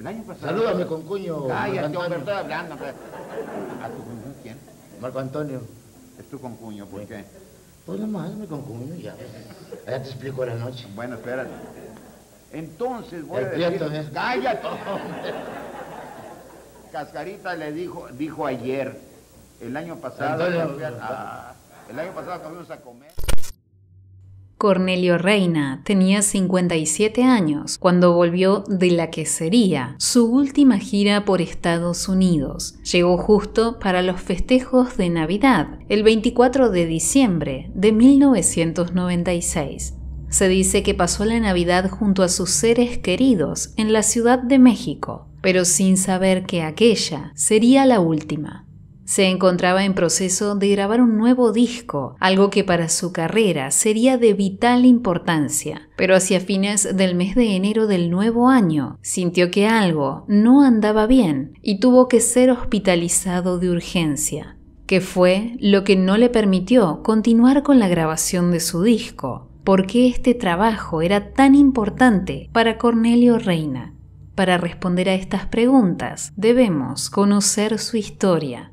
El año pasado. Salúdame con cuño. Cállate, hombre, estoy hablando. Pues. ¿A tu cuño quién? Marco Antonio. Es tu cuño, ¿por qué? Pues nomás mi cuño, ya. Ya te explico la noche. Bueno, espérate. Entonces voy a decir... Prieto, ¿eh? ¡Cállate! Hombre. Cascarita le dijo, dijo ayer, el año pasado... el año pasado comimos a comer... Cornelio Reina tenía 57 años cuando volvió de la que sería su última gira por Estados Unidos. Llegó justo para los festejos de Navidad, el 24 de diciembre de 1996. Se dice que pasó la Navidad junto a sus seres queridos en la Ciudad de México, pero sin saber que aquella sería la última. Se encontraba en proceso de grabar un nuevo disco, algo que para su carrera sería de vital importancia, pero hacia fines del mes de enero del nuevo año sintió que algo no andaba bien y tuvo que ser hospitalizado de urgencia, que fue lo que no le permitió continuar con la grabación de su disco, porque este trabajo era tan importante para Cornelio Reina. Para responder a estas preguntas debemos conocer su historia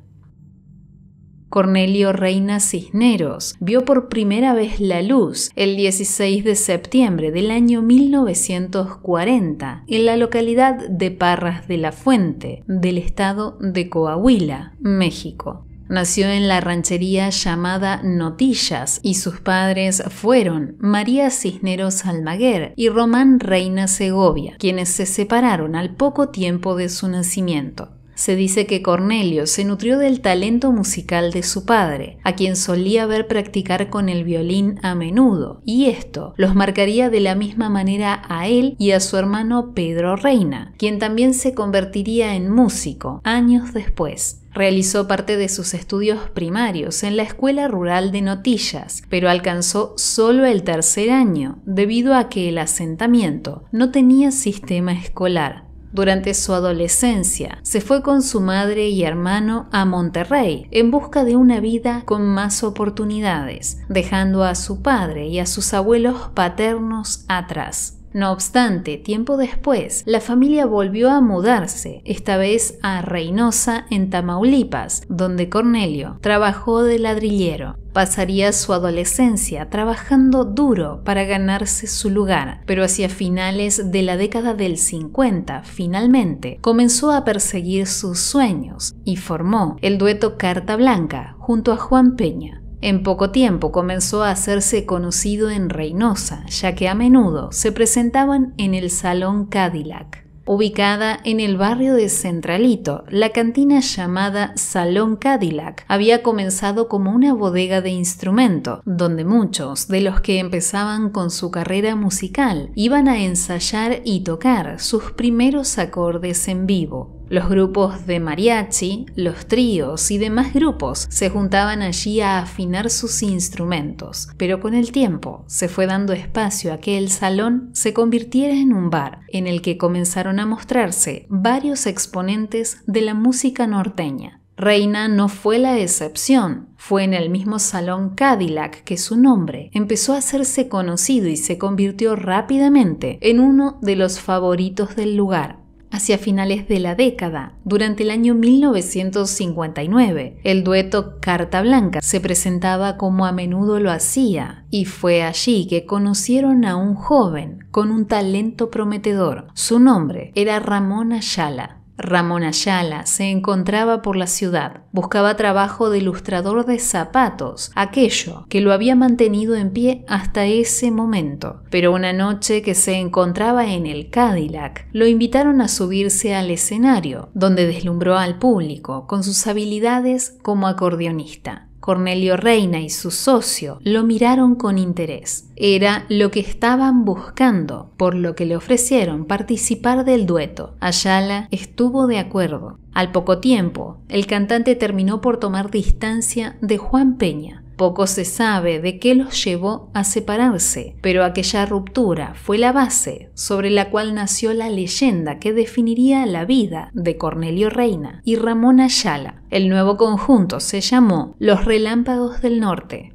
Cornelio Reina Cisneros vio por primera vez la luz el 16 de septiembre del año 1940 en la localidad de Parras de la Fuente, del estado de Coahuila, México. Nació en la ranchería llamada Notillas y sus padres fueron María Cisneros Almaguer y Román Reina Segovia, quienes se separaron al poco tiempo de su nacimiento. Se dice que Cornelio se nutrió del talento musical de su padre, a quien solía ver practicar con el violín a menudo, y esto los marcaría de la misma manera a él y a su hermano Pedro Reina, quien también se convertiría en músico años después. Realizó parte de sus estudios primarios en la escuela rural de Notillas, pero alcanzó solo el tercer año debido a que el asentamiento no tenía sistema escolar. Durante su adolescencia, se fue con su madre y hermano a Monterrey en busca de una vida con más oportunidades, dejando a su padre y a sus abuelos paternos atrás. No obstante, tiempo después, la familia volvió a mudarse, esta vez a Reynosa, en Tamaulipas, donde Cornelio trabajó de ladrillero. Pasaría su adolescencia trabajando duro para ganarse su lugar, pero hacia finales de la década del 50, finalmente, comenzó a perseguir sus sueños y formó el dueto Carta Blanca junto a Juan Peña. En poco tiempo comenzó a hacerse conocido en Reynosa, ya que a menudo se presentaban en el Salón Cadillac. Ubicada en el barrio de Centralito, la cantina llamada Salón Cadillac había comenzado como una bodega de instrumento, donde muchos de los que empezaban con su carrera musical iban a ensayar y tocar sus primeros acordes en vivo. Los grupos de mariachi, los tríos y demás grupos se juntaban allí a afinar sus instrumentos, pero con el tiempo se fue dando espacio a que el salón se convirtiera en un bar, en el que comenzaron a mostrarse varios exponentes de la música norteña. Reina no fue la excepción, fue en el mismo salón Cadillac que su nombre empezó a hacerse conocido y se convirtió rápidamente en uno de los favoritos del lugar hacia finales de la década. Durante el año 1959, el dueto Carta Blanca se presentaba como a menudo lo hacía, y fue allí que conocieron a un joven con un talento prometedor. Su nombre era Ramón Ayala. Ramón Ayala se encontraba por la ciudad, buscaba trabajo de ilustrador de zapatos, aquello que lo había mantenido en pie hasta ese momento. Pero una noche que se encontraba en el Cadillac, lo invitaron a subirse al escenario, donde deslumbró al público con sus habilidades como acordeonista. Cornelio Reina y su socio lo miraron con interés. Era lo que estaban buscando, por lo que le ofrecieron participar del dueto. Ayala estuvo de acuerdo. Al poco tiempo, el cantante terminó por tomar distancia de Juan Peña, poco se sabe de qué los llevó a separarse, pero aquella ruptura fue la base sobre la cual nació la leyenda que definiría la vida de Cornelio Reina y Ramón Ayala. El nuevo conjunto se llamó Los Relámpagos del Norte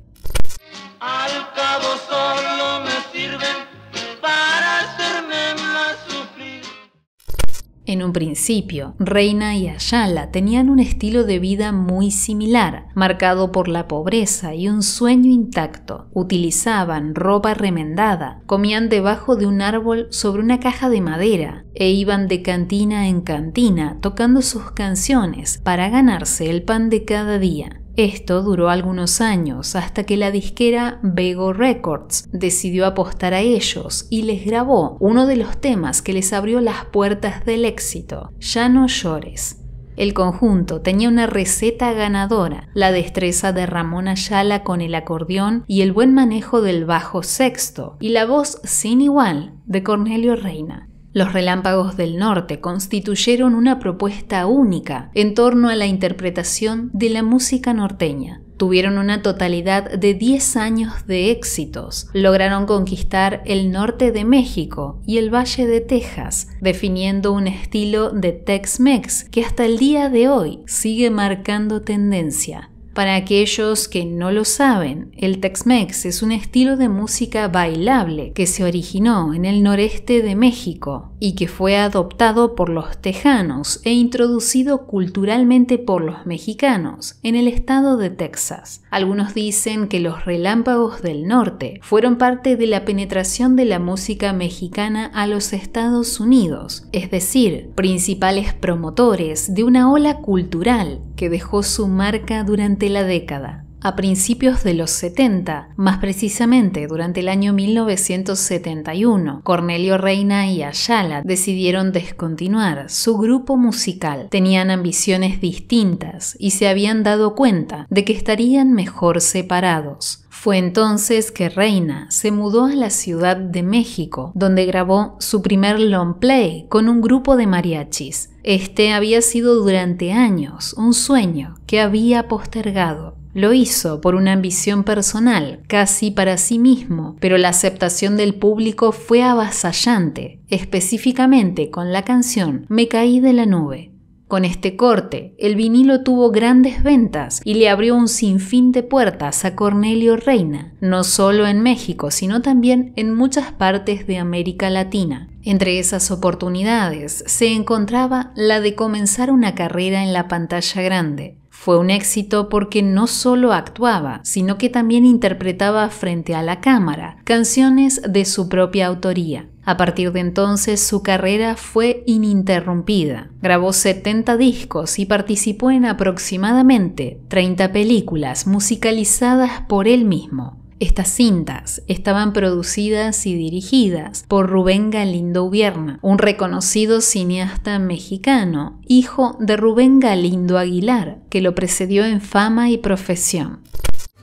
En un principio, Reina y Ayala tenían un estilo de vida muy similar, marcado por la pobreza y un sueño intacto. Utilizaban ropa remendada, comían debajo de un árbol sobre una caja de madera e iban de cantina en cantina tocando sus canciones para ganarse el pan de cada día. Esto duró algunos años hasta que la disquera Bego Records decidió apostar a ellos y les grabó uno de los temas que les abrió las puertas del éxito, Ya no llores. El conjunto tenía una receta ganadora, la destreza de Ramón Ayala con el acordeón y el buen manejo del bajo sexto, y la voz sin igual de Cornelio Reina. Los relámpagos del norte constituyeron una propuesta única en torno a la interpretación de la música norteña. Tuvieron una totalidad de 10 años de éxitos. Lograron conquistar el norte de México y el valle de Texas, definiendo un estilo de Tex-Mex que hasta el día de hoy sigue marcando tendencia. Para aquellos que no lo saben, el Tex-Mex es un estilo de música bailable que se originó en el noreste de México y que fue adoptado por los tejanos e introducido culturalmente por los mexicanos en el estado de Texas. Algunos dicen que los relámpagos del norte fueron parte de la penetración de la música mexicana a los Estados Unidos, es decir, principales promotores de una ola cultural que dejó su marca durante la década a principios de los 70, más precisamente durante el año 1971. Cornelio Reina y Ayala decidieron descontinuar su grupo musical. Tenían ambiciones distintas y se habían dado cuenta de que estarían mejor separados. Fue entonces que Reina se mudó a la Ciudad de México, donde grabó su primer long play con un grupo de mariachis. Este había sido durante años un sueño que había postergado. Lo hizo por una ambición personal, casi para sí mismo, pero la aceptación del público fue avasallante, específicamente con la canción Me caí de la nube. Con este corte, el vinilo tuvo grandes ventas y le abrió un sinfín de puertas a Cornelio Reina, no solo en México, sino también en muchas partes de América Latina. Entre esas oportunidades se encontraba la de comenzar una carrera en la pantalla grande. Fue un éxito porque no solo actuaba, sino que también interpretaba frente a la cámara canciones de su propia autoría. A partir de entonces su carrera fue ininterrumpida. Grabó 70 discos y participó en aproximadamente 30 películas musicalizadas por él mismo. Estas cintas estaban producidas y dirigidas por Rubén Galindo Ubierna, un reconocido cineasta mexicano, hijo de Rubén Galindo Aguilar, que lo precedió en fama y profesión.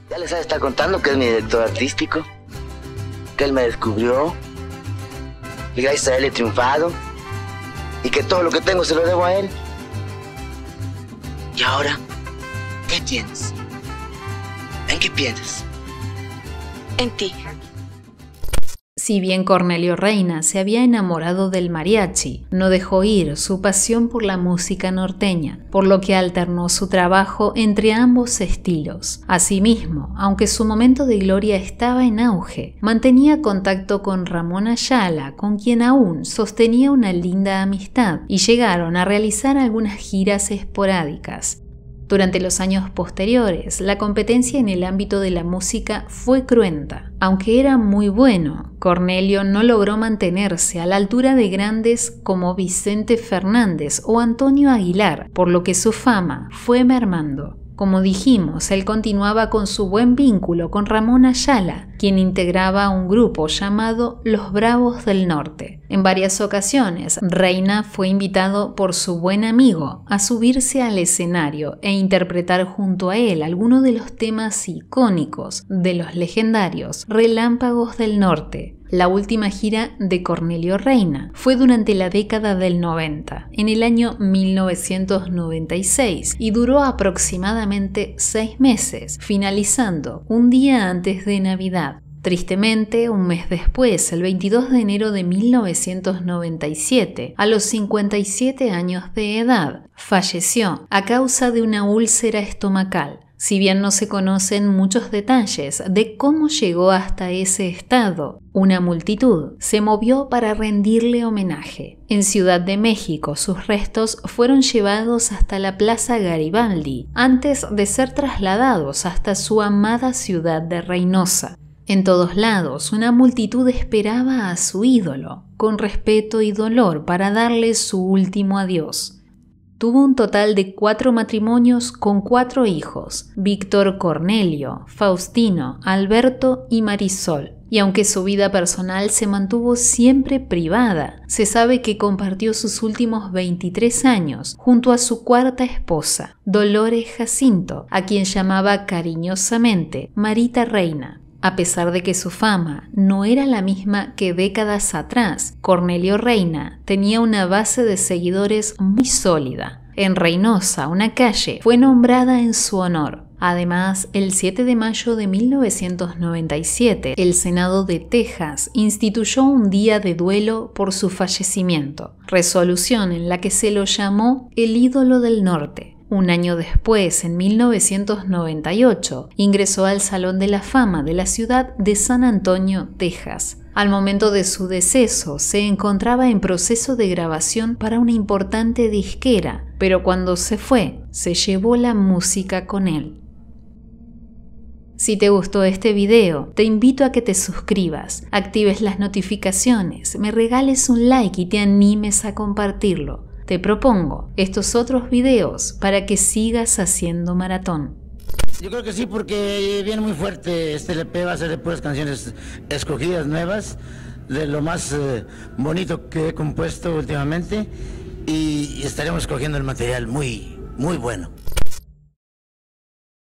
Ya les está contando que es mi director artístico, que él me descubrió, que gracias a él he triunfado, y que todo lo que tengo se lo debo a él. Y ahora, ¿qué tienes? ¿En qué piensas? en ti. Si bien Cornelio Reina se había enamorado del mariachi, no dejó ir su pasión por la música norteña, por lo que alternó su trabajo entre ambos estilos. Asimismo, aunque su momento de gloria estaba en auge, mantenía contacto con Ramón Ayala, con quien aún sostenía una linda amistad, y llegaron a realizar algunas giras esporádicas. Durante los años posteriores, la competencia en el ámbito de la música fue cruenta. Aunque era muy bueno, Cornelio no logró mantenerse a la altura de grandes como Vicente Fernández o Antonio Aguilar, por lo que su fama fue mermando. Como dijimos, él continuaba con su buen vínculo con Ramón Ayala, quien integraba un grupo llamado Los Bravos del Norte. En varias ocasiones, Reina fue invitado por su buen amigo a subirse al escenario e interpretar junto a él algunos de los temas icónicos de los legendarios Relámpagos del Norte, la última gira de Cornelio Reina fue durante la década del 90, en el año 1996, y duró aproximadamente seis meses, finalizando un día antes de Navidad. Tristemente, un mes después, el 22 de enero de 1997, a los 57 años de edad, falleció a causa de una úlcera estomacal si bien no se conocen muchos detalles de cómo llegó hasta ese estado. Una multitud se movió para rendirle homenaje. En Ciudad de México sus restos fueron llevados hasta la Plaza Garibaldi, antes de ser trasladados hasta su amada ciudad de Reynosa. En todos lados, una multitud esperaba a su ídolo, con respeto y dolor, para darle su último adiós. Tuvo un total de cuatro matrimonios con cuatro hijos, Víctor Cornelio, Faustino, Alberto y Marisol. Y aunque su vida personal se mantuvo siempre privada, se sabe que compartió sus últimos 23 años junto a su cuarta esposa, Dolores Jacinto, a quien llamaba cariñosamente Marita Reina. A pesar de que su fama no era la misma que décadas atrás, Cornelio Reina tenía una base de seguidores muy sólida. En Reynosa, una calle fue nombrada en su honor. Además, el 7 de mayo de 1997, el Senado de Texas instituyó un día de duelo por su fallecimiento, resolución en la que se lo llamó el ídolo del norte. Un año después, en 1998, ingresó al Salón de la Fama de la ciudad de San Antonio, Texas. Al momento de su deceso, se encontraba en proceso de grabación para una importante disquera, pero cuando se fue, se llevó la música con él. Si te gustó este video, te invito a que te suscribas, actives las notificaciones, me regales un like y te animes a compartirlo te propongo estos otros videos para que sigas haciendo maratón. Yo creo que sí, porque viene muy fuerte. Este LP va a ser de puras canciones escogidas nuevas, de lo más eh, bonito que he compuesto últimamente. Y estaremos escogiendo el material muy, muy bueno.